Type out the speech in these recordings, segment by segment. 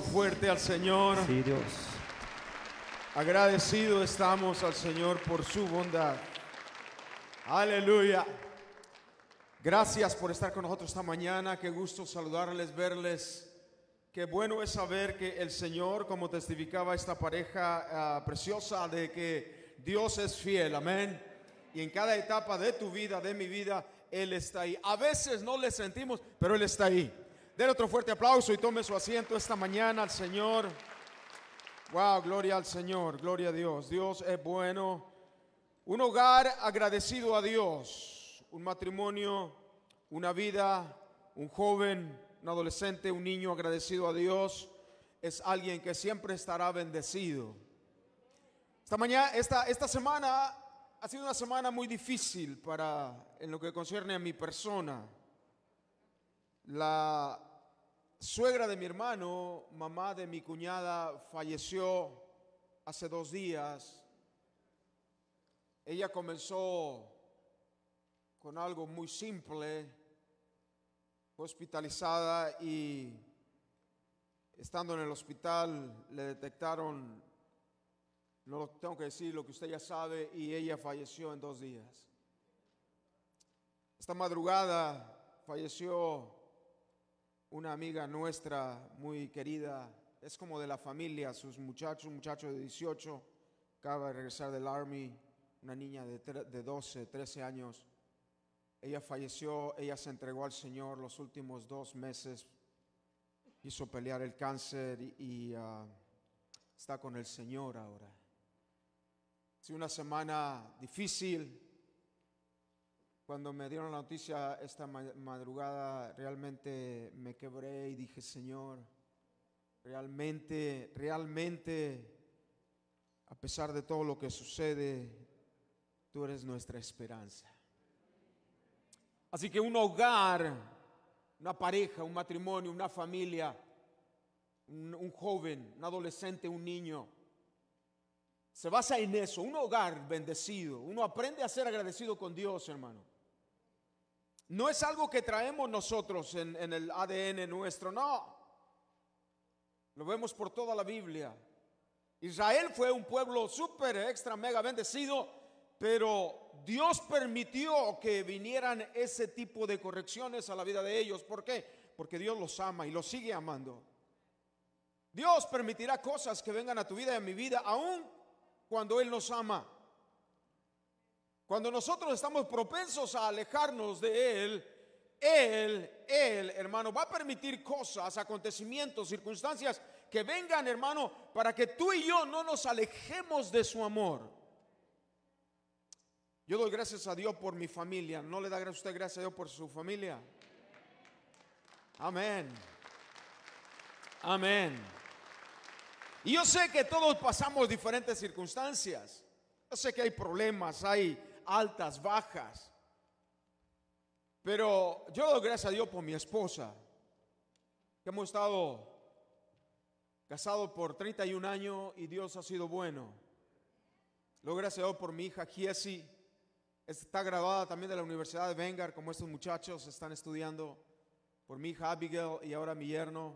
fuerte al Señor. Dios. Agradecido estamos al Señor por su bondad. Aleluya. Gracias por estar con nosotros esta mañana. Qué gusto saludarles, verles. Qué bueno es saber que el Señor, como testificaba esta pareja ah, preciosa, de que Dios es fiel. Amén. Y en cada etapa de tu vida, de mi vida, Él está ahí. A veces no le sentimos, pero Él está ahí. Den otro fuerte aplauso y tome su asiento esta mañana al Señor. Wow, gloria al Señor, gloria a Dios. Dios es bueno. Un hogar agradecido a Dios, un matrimonio, una vida, un joven, un adolescente, un niño agradecido a Dios es alguien que siempre estará bendecido. Esta mañana, esta, esta semana ha sido una semana muy difícil para en lo que concierne a mi persona. La suegra de mi hermano, mamá de mi cuñada, falleció hace dos días. Ella comenzó con algo muy simple, hospitalizada y estando en el hospital le detectaron, no tengo que decir, lo que usted ya sabe, y ella falleció en dos días. Esta madrugada falleció una amiga nuestra muy querida, es como de la familia, sus muchachos, un muchacho de 18, acaba de regresar del Army, una niña de, 12, 13 años. Ella falleció, ella se entregó al Señor los últimos dos meses, hizo pelear el cáncer y, ah, está con el Señor ahora. sido una semana difícil, cuando me dieron la noticia esta madrugada, realmente me quebré y dije, Señor, realmente, realmente, a pesar de todo lo que sucede, tú eres nuestra esperanza. Así que un hogar, una pareja, un matrimonio, una familia, un, joven, un adolescente, un niño. Se basa en eso, un hogar bendecido. Uno aprende a ser agradecido con Dios, hermano. No es algo que traemos nosotros en, el ADN nuestro, no. Lo vemos por toda la Biblia. Israel fue un pueblo súper, extra, mega bendecido, pero Dios permitió que vinieran ese tipo de correcciones a la vida de ellos. ¿Por qué? Porque Dios los ama y los sigue amando. Dios permitirá cosas que vengan a tu vida y a mi vida, aún cuando Él nos ama. Cuando nosotros estamos propensos a alejarnos de Él, Él, Él, hermano, va a permitir cosas, acontecimientos, circunstancias que vengan, hermano, para que tú y yo no nos alejemos de su amor. Yo doy gracias a Dios por mi familia. ¿No le da gracias usted gracias a Dios por su familia? Amén. Amén. Y yo sé que todos pasamos diferentes circunstancias. Yo sé que hay problemas, hay altas, bajas. Pero yo doy gracias a Dios por mi esposa, que hemos estado casados por 31 años y Dios ha sido bueno. Lo gracias a Dios por mi hija Jessie, está graduada también de la Universidad de Vengar, como estos muchachos están estudiando, por mi hija Abigail y ahora mi yerno.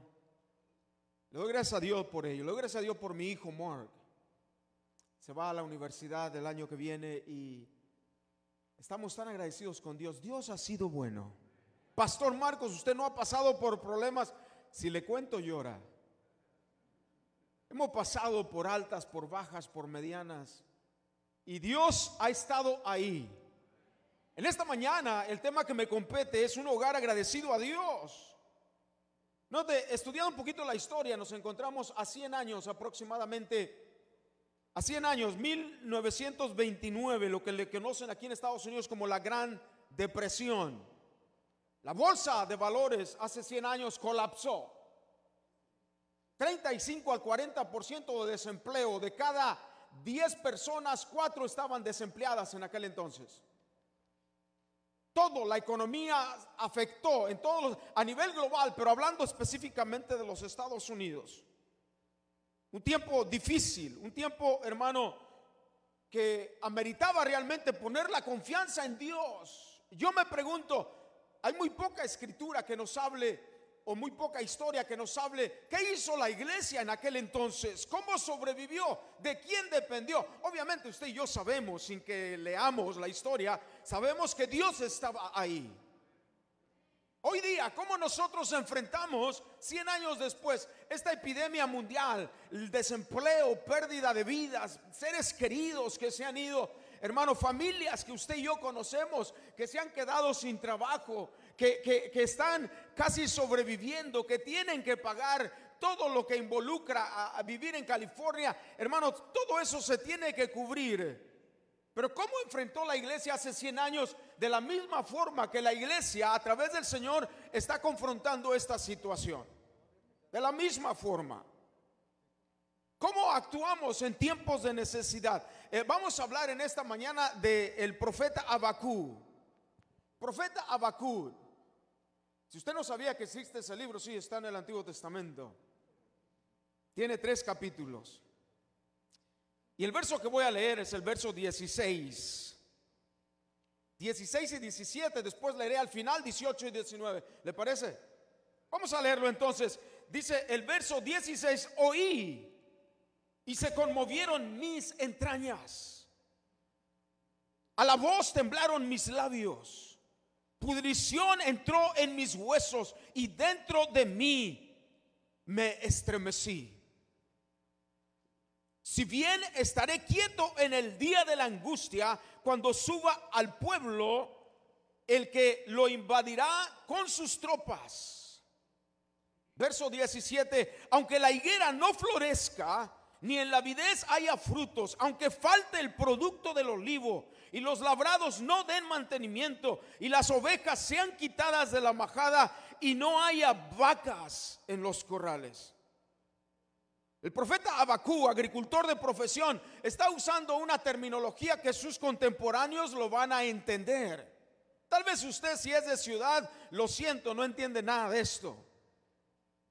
Le doy gracias a Dios por ello, le doy gracias a Dios por mi hijo Mark. Se va a la universidad el año que viene y Estamos tan agradecidos con Dios. Dios ha sido bueno. Pastor Marcos, usted no ha pasado por problemas. Si le cuento, llora. Hemos pasado por altas, por bajas, por medianas. Y Dios ha estado ahí. En esta mañana el tema que me compete es un hogar agradecido a Dios. te estudiando un poquito la historia, nos encontramos a 100 años aproximadamente a 100 años, 1929, lo que le conocen aquí en Estados Unidos como la Gran Depresión. La bolsa de valores hace 100 años colapsó. 35 al 40% de desempleo. De cada 10 personas, 4 estaban desempleadas en aquel entonces. Todo, la economía afectó en todos a nivel global, pero hablando específicamente de los Estados Unidos. Un tiempo difícil, un tiempo, hermano, que ameritaba realmente poner la confianza en Dios. Yo me pregunto, hay muy poca escritura que nos hable o muy poca historia que nos hable qué hizo la iglesia en aquel entonces, cómo sobrevivió, de quién dependió. Obviamente usted y yo sabemos, sin que leamos la historia, sabemos que Dios estaba ahí. Hoy día, ¿cómo nosotros enfrentamos 100 años después esta epidemia mundial, el desempleo, pérdida de vidas, seres queridos que se han ido, hermano, familias que usted y yo conocemos, que se han quedado sin trabajo, que, están casi sobreviviendo, que tienen que pagar todo lo que involucra a, vivir en California? Hermano, todo eso se tiene que cubrir pero ¿cómo enfrentó la iglesia hace 100 años? De la misma forma que la iglesia a través del Señor está confrontando esta situación. De la misma forma. ¿Cómo actuamos en tiempos de necesidad? Eh, vamos a hablar en esta mañana del profeta Abacú. Profeta Abacú. Si usted no sabía que existe ese libro, sí, está en el Antiguo Testamento. Tiene tres capítulos. Y el verso que voy a leer es el verso 16. 16 y 17, después leeré al final 18 y 19. ¿Le parece? Vamos a leerlo entonces. Dice el verso 16, oí y se conmovieron mis entrañas. A la voz temblaron mis labios. Pudrición entró en mis huesos y dentro de mí me estremecí. Si bien estaré quieto en el día de la angustia, cuando suba al pueblo el que lo invadirá con sus tropas. Verso 17, aunque la higuera no florezca, ni en la videz haya frutos, aunque falte el producto del olivo, y los labrados no den mantenimiento, y las ovejas sean quitadas de la majada, y no haya vacas en los corrales. El profeta Abacú, agricultor de profesión, está usando una terminología que sus contemporáneos lo van a entender. Tal vez usted si es de ciudad, lo siento, no entiende nada de esto.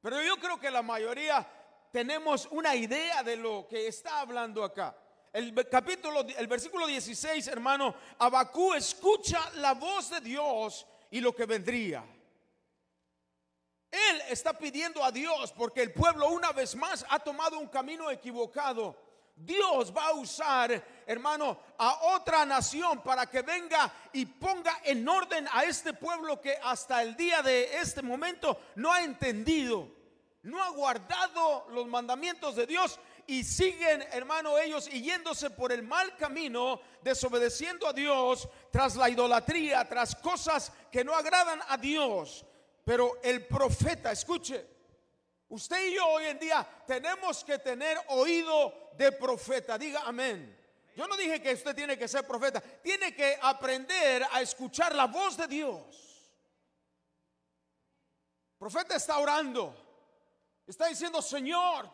Pero yo creo que la mayoría tenemos una idea de lo que está hablando acá. El capítulo el versículo 16, hermano, Abacú escucha la voz de Dios y lo que vendría. Él está pidiendo a Dios porque el pueblo una vez más ha tomado un camino equivocado. Dios va a usar, hermano, a otra nación para que venga y ponga en orden a este pueblo que hasta el día de este momento no ha entendido, no ha guardado los mandamientos de Dios y siguen, hermano, ellos yéndose por el mal camino, desobedeciendo a Dios tras la idolatría, tras cosas que no agradan a Dios. Pero el profeta, escuche, usted y yo hoy en día tenemos que tener oído de profeta. Diga amén. Yo no dije que usted tiene que ser profeta, tiene que aprender a escuchar la voz de Dios. El profeta está orando, está diciendo, Señor,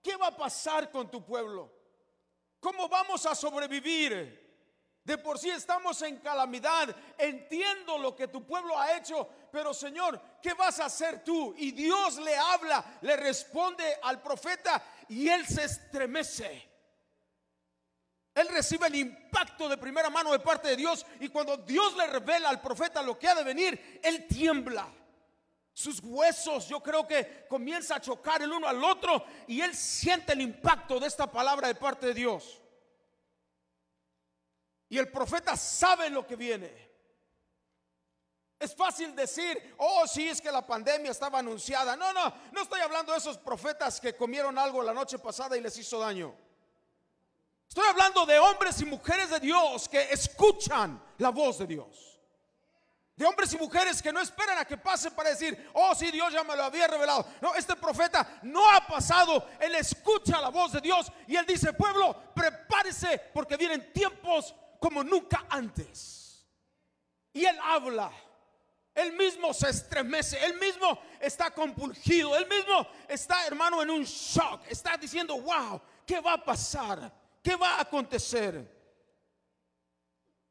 ¿qué va a pasar con tu pueblo? ¿Cómo vamos a sobrevivir? De por sí estamos en calamidad. Entiendo lo que tu pueblo ha hecho, pero Señor, ¿qué vas a hacer tú? Y Dios le habla, le responde al profeta y él se estremece. Él recibe el impacto de primera mano de parte de Dios y cuando Dios le revela al profeta lo que ha de venir, él tiembla. Sus huesos yo creo que comienza a chocar el uno al otro y él siente el impacto de esta palabra de parte de Dios. Y el profeta sabe lo que viene. Es fácil decir, oh, sí, es que la pandemia estaba anunciada. No, no, no estoy hablando de esos profetas que comieron algo la noche pasada y les hizo daño. Estoy hablando de hombres y mujeres de Dios que escuchan la voz de Dios. De hombres y mujeres que no esperan a que pase para decir, oh, sí, Dios ya me lo había revelado. No, este profeta no ha pasado. Él escucha la voz de Dios y él dice, pueblo, prepárese porque vienen tiempos como nunca antes. Y él habla. Él mismo se estremece, él mismo está compulgido, él mismo está, hermano, en un shock. Está diciendo, wow, ¿qué va a pasar? ¿Qué va a acontecer?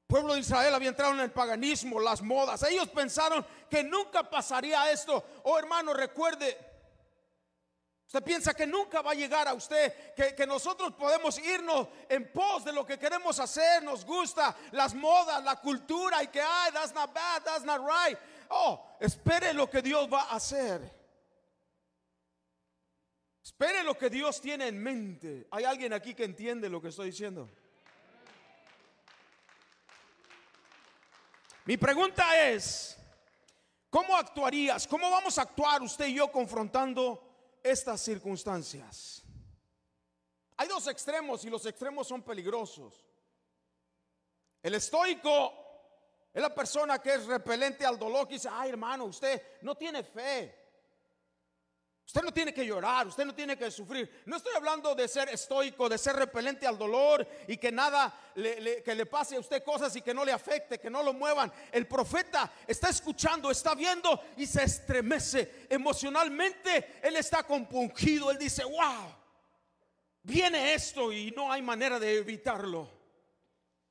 pueblo de Israel había entrado en el paganismo, las modas. Ellos pensaron que nunca pasaría esto. Oh, hermano, recuerde, Usted piensa que nunca va a llegar a usted, que, nosotros podemos irnos en pos de lo que queremos hacer, nos gusta las modas, la cultura y que, ay, that's not bad, that's not right. Oh, espere lo que Dios va a hacer. Espere lo que Dios tiene en mente. ¿Hay alguien aquí que entiende lo que estoy diciendo? Mi pregunta es, ¿cómo actuarías? ¿Cómo vamos a actuar usted y yo confrontando estas circunstancias. Hay dos extremos y los extremos son peligrosos. El estoico es la persona que es repelente al dolor, que dice, ay hermano, usted no tiene fe. Usted no tiene que llorar, usted no tiene que sufrir. No estoy hablando de ser estoico, de ser repelente al dolor y que nada le, que le pase a usted cosas y que no le afecte, que no lo muevan. El profeta está escuchando, está viendo y se estremece emocionalmente. Él está compungido, él dice, wow, viene esto y no hay manera de evitarlo.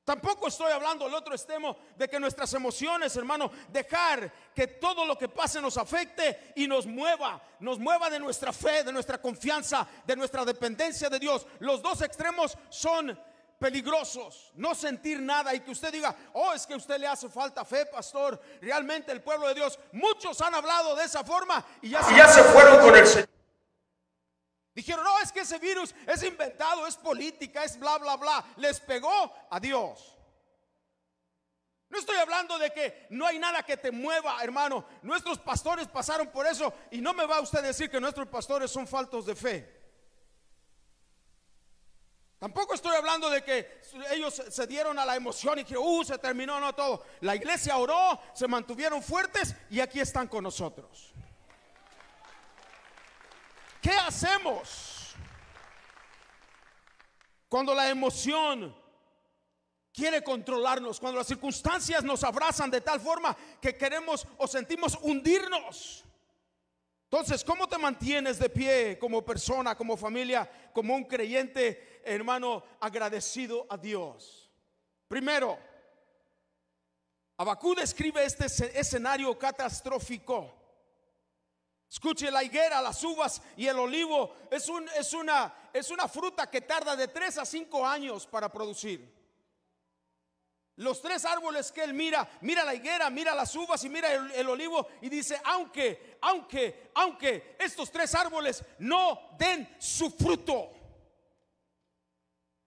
Tampoco estoy hablando del otro extremo de que nuestras emociones, hermano, dejar que todo lo que pase nos afecte y nos mueva, nos mueva de nuestra fe, de nuestra confianza, de nuestra dependencia de Dios. Los dos extremos son peligrosos, no sentir nada y que usted diga, oh, es que a usted le hace falta fe, pastor. Realmente el pueblo de Dios, muchos han hablado de esa forma y ya, se, fueron con el Dijeron, no, es que ese virus es inventado, es política, es bla, bla, bla. Les pegó a Dios. No estoy hablando de que no hay nada que te mueva, hermano. Nuestros pastores pasaron por eso y no me va usted decir que nuestros pastores son faltos de fe. Tampoco estoy hablando de que ellos se dieron a la emoción y que, uh, se terminó, no todo. La iglesia oró, se mantuvieron fuertes y aquí están con nosotros. ¿Qué hacemos cuando la emoción quiere controlarnos, cuando las circunstancias nos abrazan de tal forma que queremos o sentimos hundirnos? Entonces, ¿cómo te mantienes de pie como persona, como familia, como un creyente, hermano, agradecido a Dios? Primero, Abacú describe este escenario catastrófico Escuche, la higuera, las uvas y el olivo es, una, es una fruta que tarda de 3 a cinco años para producir. Los tres árboles que él mira, mira la higuera, mira las uvas y mira el, el, olivo y dice, aunque, aunque, aunque estos tres árboles no den su fruto.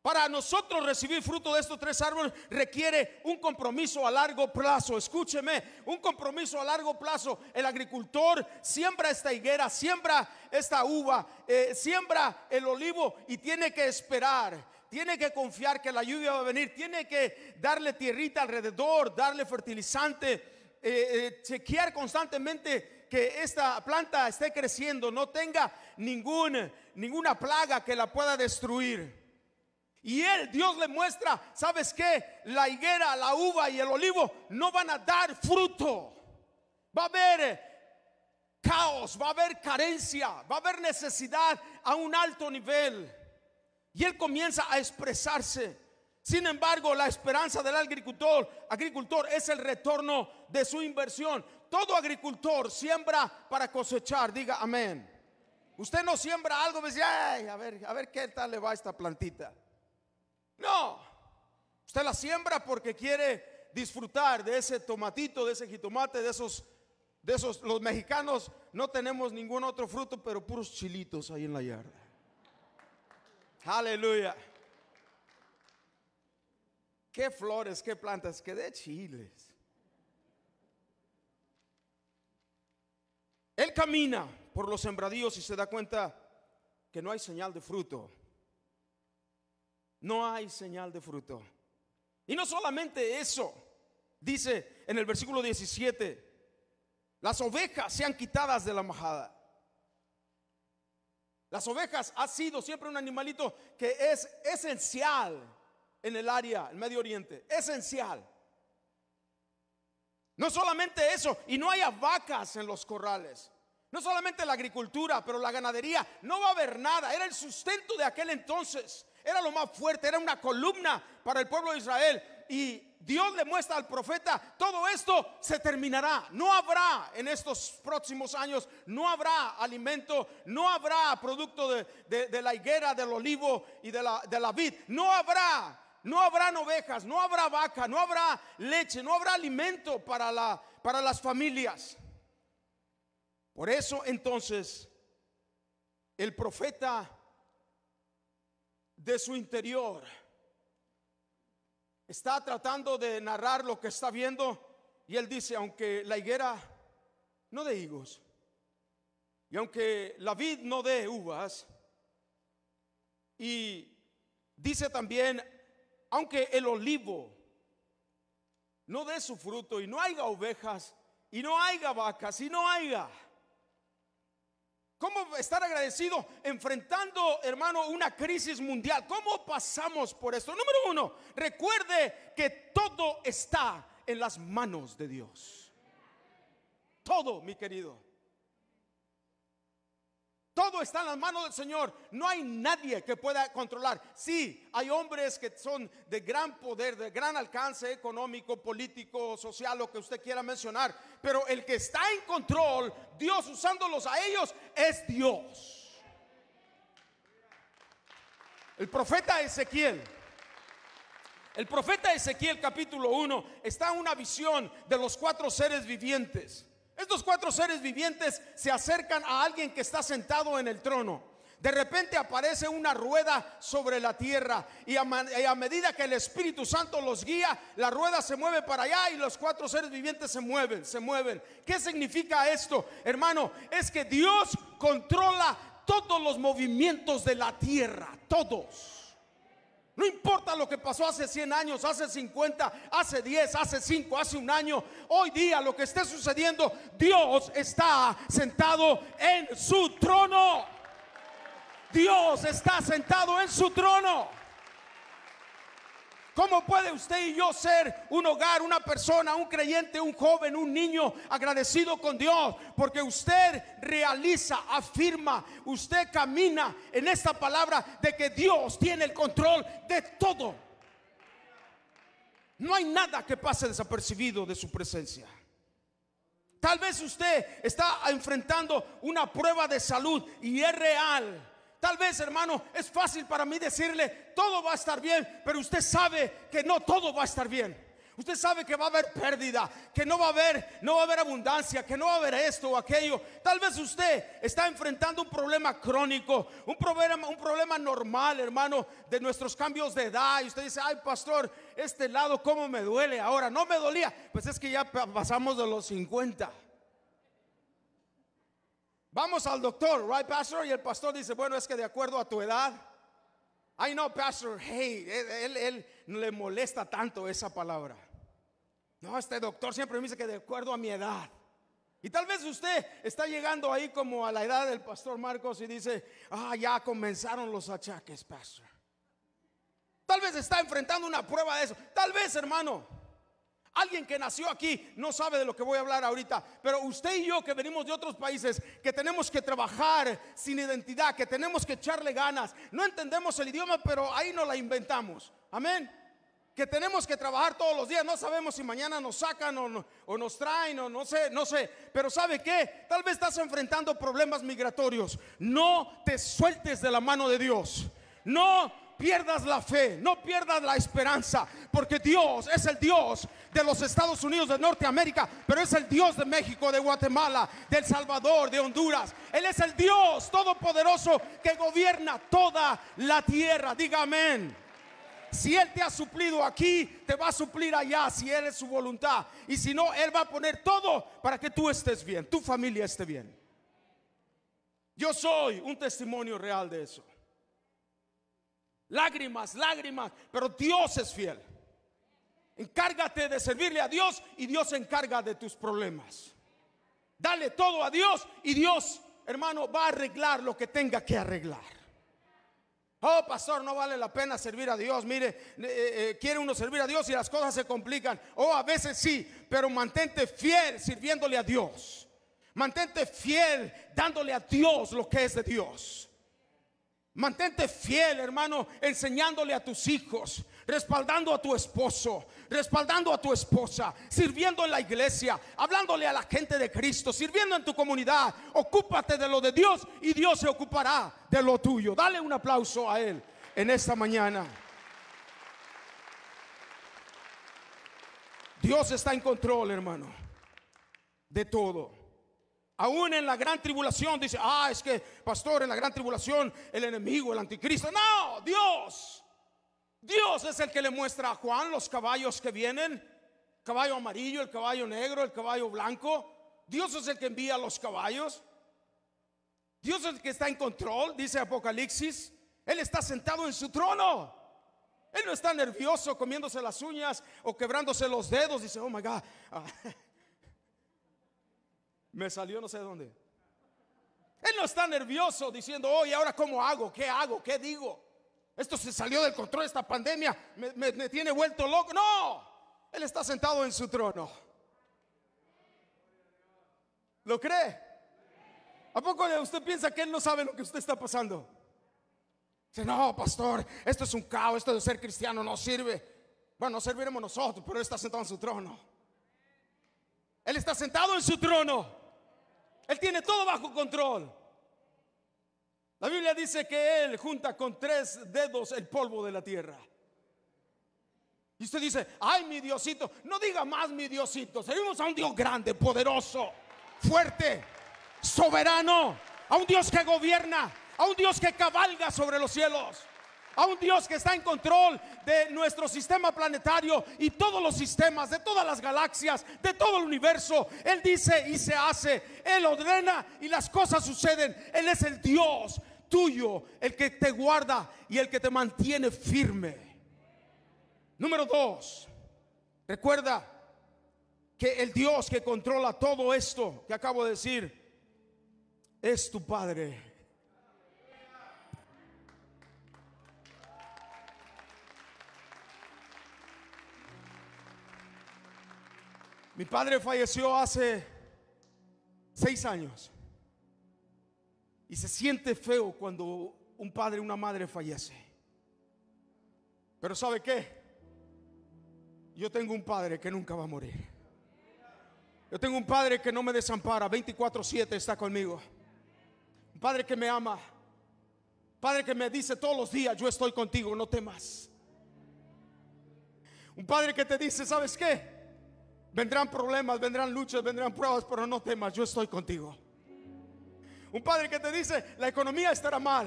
Para nosotros recibir fruto de estos tres árboles requiere un compromiso a largo plazo. Escúcheme, un compromiso a largo plazo. El agricultor siembra esta higuera, siembra esta uva, eh, siembra el olivo y tiene que esperar tiene que confiar que la lluvia va a venir, tiene que darle tierrita alrededor, darle fertilizante, eh, eh, chequear constantemente que esta planta esté creciendo, no tenga ninguna plaga que la pueda destruir. Y él, Dios le muestra, ¿sabes qué? La higuera, la uva y el olivo no van a dar fruto. Va a haber eh, caos, va a haber carencia, va a haber necesidad a un alto nivel. Y él comienza a expresarse. Sin embargo, la esperanza del agricultor, agricultor es el retorno de su inversión. Todo agricultor siembra para cosechar, diga amén. Usted no siembra algo, dice, pues, a ver, a ver qué tal le va esta plantita. No, usted la siembra porque quiere disfrutar de ese tomatito, de ese jitomate, de esos, de esos, los mexicanos no tenemos ningún otro fruto, pero puros chilitos ahí en la yarda. Aleluya. Qué flores, qué plantas, qué de chiles. Él camina por los sembradíos y se da cuenta que no hay señal de fruto no hay señal de fruto. Y no solamente eso, dice en el versículo 17, las ovejas sean quitadas de la majada. Las ovejas ha sido siempre un animalito que es esencial en el área, el Medio Oriente, esencial. No solamente eso, y no haya vacas en los corrales. No solamente la agricultura, pero la ganadería. No va a haber nada. Era el sustento de aquel entonces era lo más fuerte, era una columna para el pueblo de Israel. Y Dios le muestra al profeta, todo esto se terminará. No habrá en estos próximos años, no habrá alimento, no habrá producto de, la higuera, del olivo y de la, de la vid. No habrá no habrá ovejas, no habrá vaca, no habrá leche, no habrá alimento para, la, para las familias. Por eso entonces el profeta de su interior. Está tratando de narrar lo que está viendo y él dice, aunque la higuera no dé higos y aunque la vid no dé uvas, y dice también, aunque el olivo no dé su fruto y no haya ovejas y no haya vacas y no haya ¿Cómo estar agradecido enfrentando, hermano, una crisis mundial? ¿Cómo pasamos por esto? Número uno, recuerde que todo está en las manos de Dios. Todo, mi querido. Todo está en las manos del Señor. No hay nadie que pueda controlar. Sí, hay hombres que son de gran poder, de gran alcance económico, político, social, lo que usted quiera mencionar. Pero el que está en control, Dios usándolos a ellos, es Dios. El profeta Ezequiel. El profeta Ezequiel capítulo 1 está en una visión de los cuatro seres vivientes. Estos cuatro seres vivientes se acercan a alguien que está sentado en el trono. De repente aparece una rueda sobre la tierra y a, medida que el Espíritu Santo los guía, la rueda se mueve para allá y los cuatro seres vivientes se mueven, se mueven. ¿Qué significa esto, hermano? Es que Dios controla todos los movimientos de la tierra, todos. No importa lo que pasó hace 100 años, hace 50, hace 10, hace 5, hace un año. Hoy día lo que esté sucediendo, Dios está sentado en su trono. Dios está sentado en su trono. ¿Cómo puede usted y yo ser un hogar, una persona, un creyente, un joven, un niño agradecido con Dios? Porque usted realiza, afirma, usted camina en esta palabra de que Dios tiene el control de todo. No hay nada que pase desapercibido de su presencia. Tal vez usted está enfrentando una prueba de salud y es real. Tal vez, hermano, es fácil para mí decirle, todo va a estar bien, pero usted sabe que no todo va a estar bien. Usted sabe que va a haber pérdida, que no va a haber, no va a haber abundancia, que no va a haber esto o aquello. Tal vez usted está enfrentando un problema crónico, un problema, un problema normal, hermano, de nuestros cambios de edad. Y usted dice, ay, pastor, este lado cómo me duele ahora. No me dolía. Pues es que ya pasamos de los 50. Vamos al doctor, right, pastor? Y el pastor dice, bueno, es que de acuerdo a tu edad, Ay no, pastor, hey, él, él le molesta tanto esa palabra. No, este doctor siempre me dice que de acuerdo a mi edad. Y tal vez usted está llegando ahí como a la edad del pastor Marcos y dice, ah, ya comenzaron los achaques, pastor. Tal vez está enfrentando una prueba de eso. Tal vez, hermano, Alguien que nació aquí no sabe de lo que voy a hablar ahorita, pero usted y yo que venimos de otros países, que tenemos que trabajar sin identidad, que tenemos que echarle ganas, no entendemos el idioma, pero ahí no la inventamos. Amén. Que tenemos que trabajar todos los días, no sabemos si mañana nos sacan o, o nos traen o no sé, no sé. Pero ¿sabe qué? Tal vez estás enfrentando problemas migratorios. No te sueltes de la mano de Dios. No pierdas la fe, no pierdas la esperanza, porque Dios es el Dios de los Estados Unidos de Norteamérica, pero es el Dios de México, de Guatemala, de El Salvador, de Honduras. Él es el Dios todopoderoso que gobierna toda la tierra. Diga amén. Si Él te ha suplido aquí, te va a suplir allá, si Él es su voluntad. Y si no, Él va a poner todo para que tú estés bien, tu familia esté bien. Yo soy un testimonio real de eso. Lágrimas, lágrimas, pero Dios es fiel. Encárgate de servirle a Dios y Dios se encarga de tus problemas. Dale todo a Dios y Dios, hermano, va a arreglar lo que tenga que arreglar. Oh, pastor, no vale la pena servir a Dios. Mire, eh, eh, eh, quiere uno servir a Dios y las cosas se complican. Oh, a veces sí, pero mantente fiel sirviéndole a Dios. Mantente fiel dándole a Dios lo que es de Dios. Mantente fiel, hermano, enseñándole a tus hijos, respaldando a tu esposo, respaldando a tu esposa, sirviendo en la iglesia, hablándole a la gente de Cristo, sirviendo en tu comunidad. Ocúpate de lo de Dios y Dios se ocupará de lo tuyo. Dale un aplauso a Él en esta mañana. Dios está en control, hermano, de todo. Aún en la gran tribulación dice, ah, es que, pastor, en la gran tribulación el enemigo, el anticristo. No, Dios. Dios es el que le muestra a Juan los caballos que vienen. Caballo amarillo, el caballo negro, el caballo blanco. Dios es el que envía los caballos. Dios es el que está en control, dice Apocalipsis. Él está sentado en su trono. Él no está nervioso comiéndose las uñas o quebrándose los dedos. Dice, oh my God. Ah, me salió no sé dónde. Él no está nervioso diciendo, hoy, ahora cómo hago? ¿Qué hago? ¿Qué digo? Esto se salió del control, esta pandemia me, me tiene vuelto loco. No, Él está sentado en su trono. ¿Lo cree? ¿A poco usted piensa que Él no sabe lo que usted está pasando? Dice, no, pastor, esto es un caos, esto de ser cristiano no sirve. Bueno, no serviremos nosotros, pero Él está sentado en su trono. Él está sentado en su trono. Él tiene todo bajo control. La Biblia dice que Él junta con tres dedos el polvo de la tierra. Y usted dice, ay mi Diosito, no diga más mi Diosito, servimos a un Dios grande, poderoso, fuerte, soberano, a un Dios que gobierna, a un Dios que cabalga sobre los cielos a un Dios que está en control de nuestro sistema planetario y todos los sistemas, de todas las galaxias, de todo el universo. Él dice y se hace, Él ordena y las cosas suceden. Él es el Dios tuyo, el que te guarda y el que te mantiene firme. Número dos, recuerda que el Dios que controla todo esto que acabo de decir es tu Padre Mi padre falleció hace seis años. Y se siente feo cuando un padre una madre fallece. Pero ¿sabe qué? Yo tengo un padre que nunca va a morir. Yo tengo un padre que no me desampara, 24/7 está conmigo. Un padre que me ama. Padre que me dice todos los días, yo estoy contigo, no temas. Un padre que te dice, ¿sabes qué? Vendrán problemas, vendrán luchas, vendrán pruebas, pero no temas, yo estoy contigo. Un padre que te dice, la economía estará mal.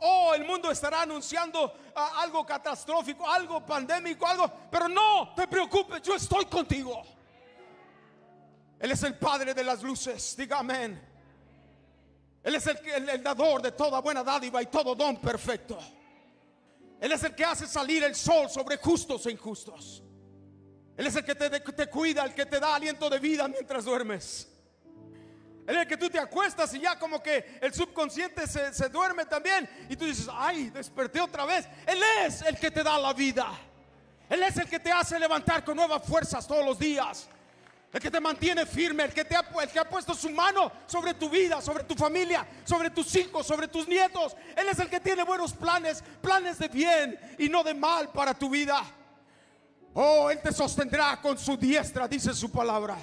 O oh, el mundo estará anunciando ah, algo catastrófico, algo pandémico, algo. Pero no te preocupes, yo estoy contigo. Él es el Padre de las luces, diga amén. Él es el, el dador de toda buena dádiva y todo don perfecto. Él es el que hace salir el sol sobre justos e injustos. Él es el que te, cuida, el que te da aliento de vida mientras duermes. Él es el que tú te acuestas y ya como que el subconsciente se, duerme también. Y tú dices, ay, desperté otra vez. Él es el que te da la vida. Él es el que te hace levantar con nuevas fuerzas todos los días. El que te mantiene firme, el que, te ha, que ha puesto su mano sobre tu vida, sobre tu familia, sobre tus hijos, sobre tus nietos. Él es el que tiene buenos planes, planes de bien y no de mal para tu vida. Oh, Él te sostendrá con su diestra, dice su palabra.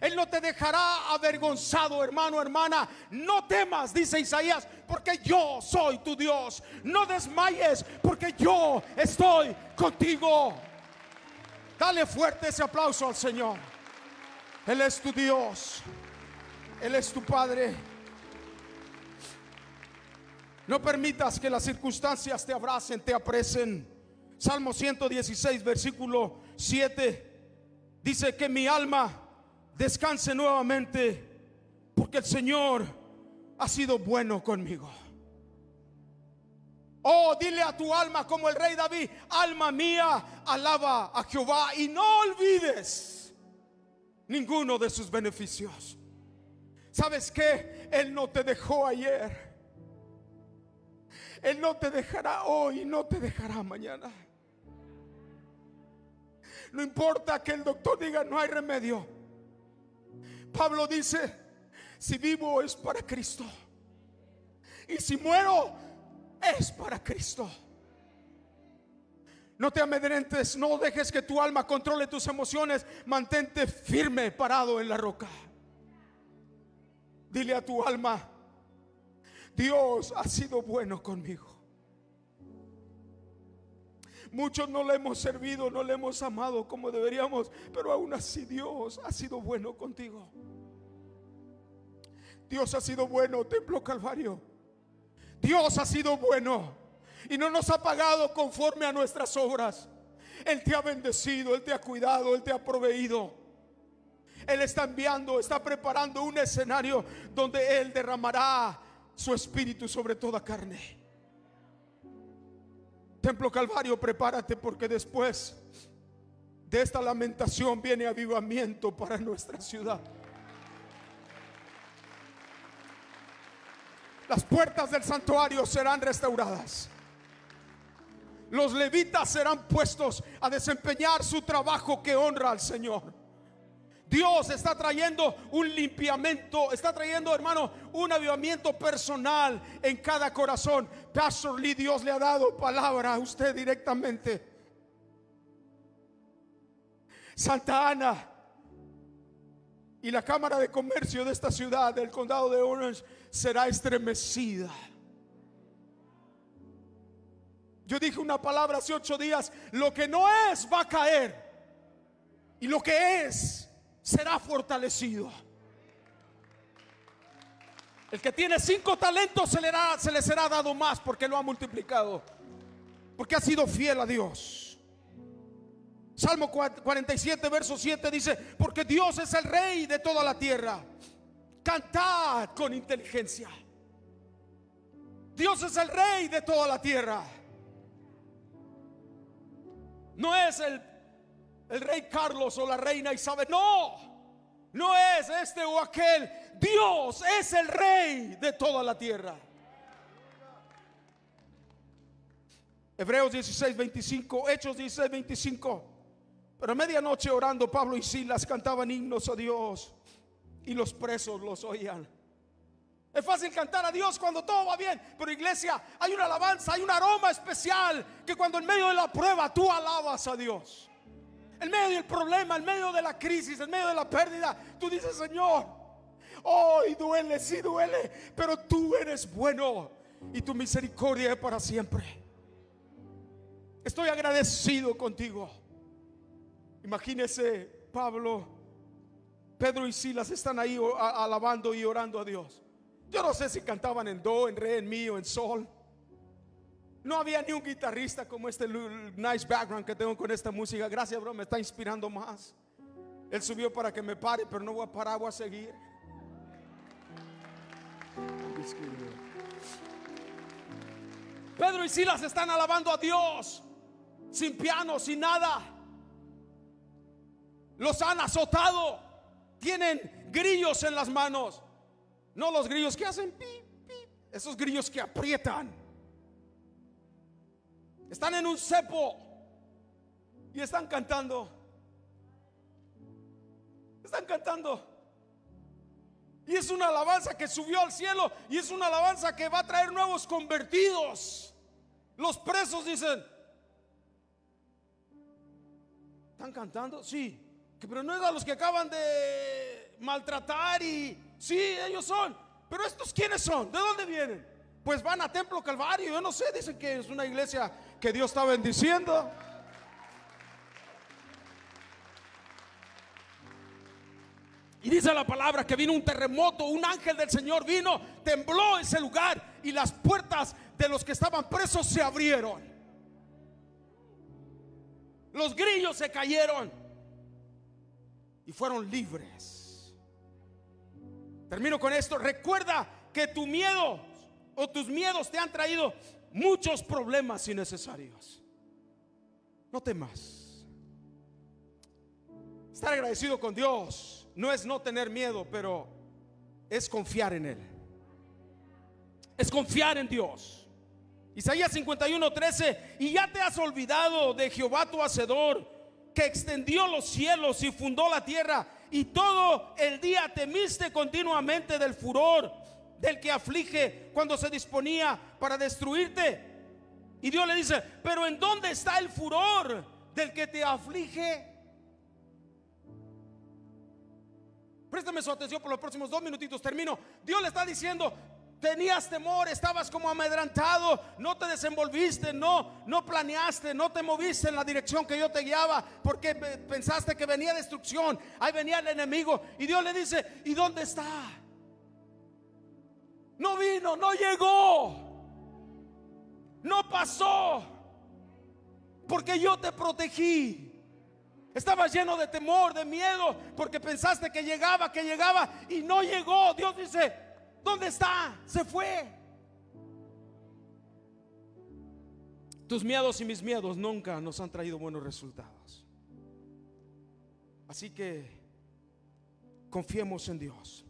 Él no te dejará avergonzado, hermano, hermana. No temas, dice Isaías, porque yo soy tu Dios. No desmayes, porque yo estoy contigo. Dale fuerte ese aplauso al Señor. Él es tu Dios. Él es tu Padre. No permitas que las circunstancias te abracen, te apresen Salmo 116, versículo 7, dice que mi alma descanse nuevamente porque el Señor ha sido bueno conmigo. Oh, dile a tu alma como el rey David, alma mía, alaba a Jehová y no olvides ninguno de sus beneficios. ¿Sabes que Él no te dejó ayer. Él no te dejará hoy, no te dejará mañana. No importa que el doctor diga no hay remedio. Pablo dice, si vivo es para Cristo. Y si muero es para Cristo. No te amedrentes, no dejes que tu alma controle tus emociones. Mantente firme, parado en la roca. Dile a tu alma, Dios ha sido bueno conmigo. Muchos no le hemos servido, no le hemos amado como deberíamos, pero aún así Dios ha sido bueno contigo. Dios ha sido bueno, Templo Calvario. Dios ha sido bueno y no nos ha pagado conforme a nuestras obras. Él te ha bendecido, Él te ha cuidado, Él te ha proveído. Él está enviando, está preparando un escenario donde Él derramará su espíritu sobre toda carne. Templo Calvario, prepárate porque después de esta lamentación viene avivamiento para nuestra ciudad. Las puertas del santuario serán restauradas. Los levitas serán puestos a desempeñar su trabajo que honra al Señor. Dios está trayendo un limpiamiento, está trayendo, hermano, un avivamiento personal en cada corazón. Pastor Lee, Dios le ha dado palabra a usted directamente. Santa Ana y la Cámara de Comercio de esta ciudad, del condado de Orange, será estremecida. Yo dije una palabra hace ocho días, lo que no es va a caer. Y lo que es será fortalecido. El que tiene cinco talentos se le, será dado más porque lo ha multiplicado. Porque ha sido fiel a Dios. Salmo 47, verso 7 dice, porque Dios es el rey de toda la tierra. Cantad con inteligencia. Dios es el rey de toda la tierra. No es el el rey Carlos o la reina Isabel. No, no es este o aquel. Dios es el rey de toda la tierra. Hebreos 16, 25, Hechos 16, 25. Pero medianoche orando, Pablo y Silas cantaban himnos a Dios y los presos los oían. Es fácil cantar a Dios cuando todo va bien, pero iglesia, hay una alabanza, hay un aroma especial que cuando en medio de la prueba tú alabas a Dios en medio del problema, en medio de la crisis, en medio de la pérdida, tú dices, Señor, hoy duele, sí duele, pero tú eres bueno y tu misericordia es para siempre. Estoy agradecido contigo. Imagínese, Pablo, Pedro y Silas están ahí alabando y orando a Dios. Yo no sé si cantaban en do, en re, en mi o en sol. No había ni un guitarrista como este nice background que tengo con esta música. Gracias, bro, me está inspirando más. Él subió para que me pare, pero no voy a parar, voy a seguir. Pedro y Silas están alabando a Dios sin piano, sin nada. Los han azotado. Tienen grillos en las manos. No los grillos que hacen Esos grillos que aprietan. Están en un cepo y están cantando. Están cantando. Y es una alabanza que subió al cielo y es una alabanza que va a traer nuevos convertidos. Los presos dicen, ¿están cantando? Sí, pero no es a los que acaban de maltratar y sí, ellos son. Pero estos quiénes son? ¿De dónde vienen? Pues van a Templo Calvario, yo no sé, dicen que es una iglesia que Dios está bendiciendo. Y dice la palabra que vino un terremoto, un ángel del Señor vino, tembló ese lugar y las puertas de los que estaban presos se abrieron. Los grillos se cayeron y fueron libres. Termino con esto. Recuerda que tu miedo o tus miedos te han traído muchos problemas innecesarios. No temas. Estar agradecido con Dios no es no tener miedo, pero es confiar en Él. Es confiar en Dios. Isaías 51.13 Y ya te has olvidado de Jehová tu hacedor, que extendió los cielos y fundó la tierra, y todo el día temiste continuamente del furor del que aflige cuando se disponía para destruirte. Y Dios le dice, pero ¿en dónde está el furor del que te aflige? Préstame su atención por los próximos dos minutitos, termino. Dios le está diciendo, tenías temor, estabas como amedrantado, no te desenvolviste, no, no planeaste, no te moviste en la dirección que yo te guiaba, porque pensaste que venía destrucción, ahí venía el enemigo. Y Dios le dice, ¿y dónde está? No vino, no llegó. No pasó. Porque yo te protegí. Estabas lleno de temor, de miedo, porque pensaste que llegaba, que llegaba y no llegó. Dios dice, ¿dónde está? Se fue. Tus miedos y mis miedos nunca nos han traído buenos resultados. Así que confiemos en Dios.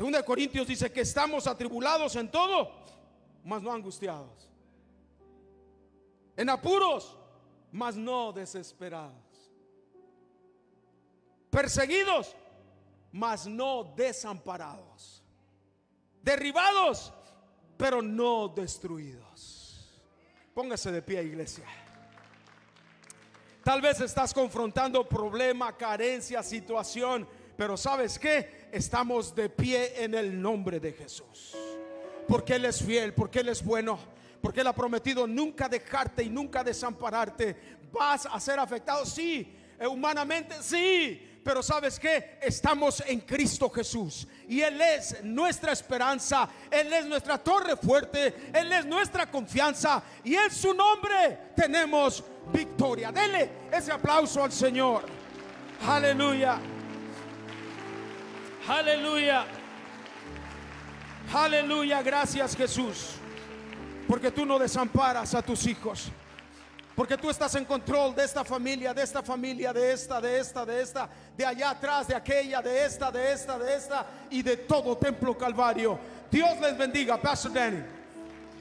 Segunda de Corintios dice que estamos atribulados en todo, mas no angustiados. En apuros, mas no desesperados. Perseguidos, mas no desamparados. Derribados, pero no destruidos. Póngase de pie, iglesia. Tal vez estás confrontando problema, carencia, situación pero sabes que Estamos de pie en el nombre de Jesús. Porque Él es fiel, porque Él es bueno, porque Él ha prometido nunca dejarte y nunca desampararte. Vas a ser afectado, sí, eh, humanamente, sí. Pero sabes que estamos en Cristo Jesús y Él es nuestra esperanza, Él es nuestra torre fuerte, Él es nuestra confianza y en su nombre tenemos victoria. Dele ese aplauso al Señor. Aleluya. Aleluya. Aleluya. Gracias Jesús. Porque tú no desamparas a tus hijos. Porque tú estás en control de esta familia, de esta familia, de esta, de esta, de esta, de allá atrás, de aquella, de esta, de esta, de esta y de todo templo calvario. Dios les bendiga, Pastor Danny.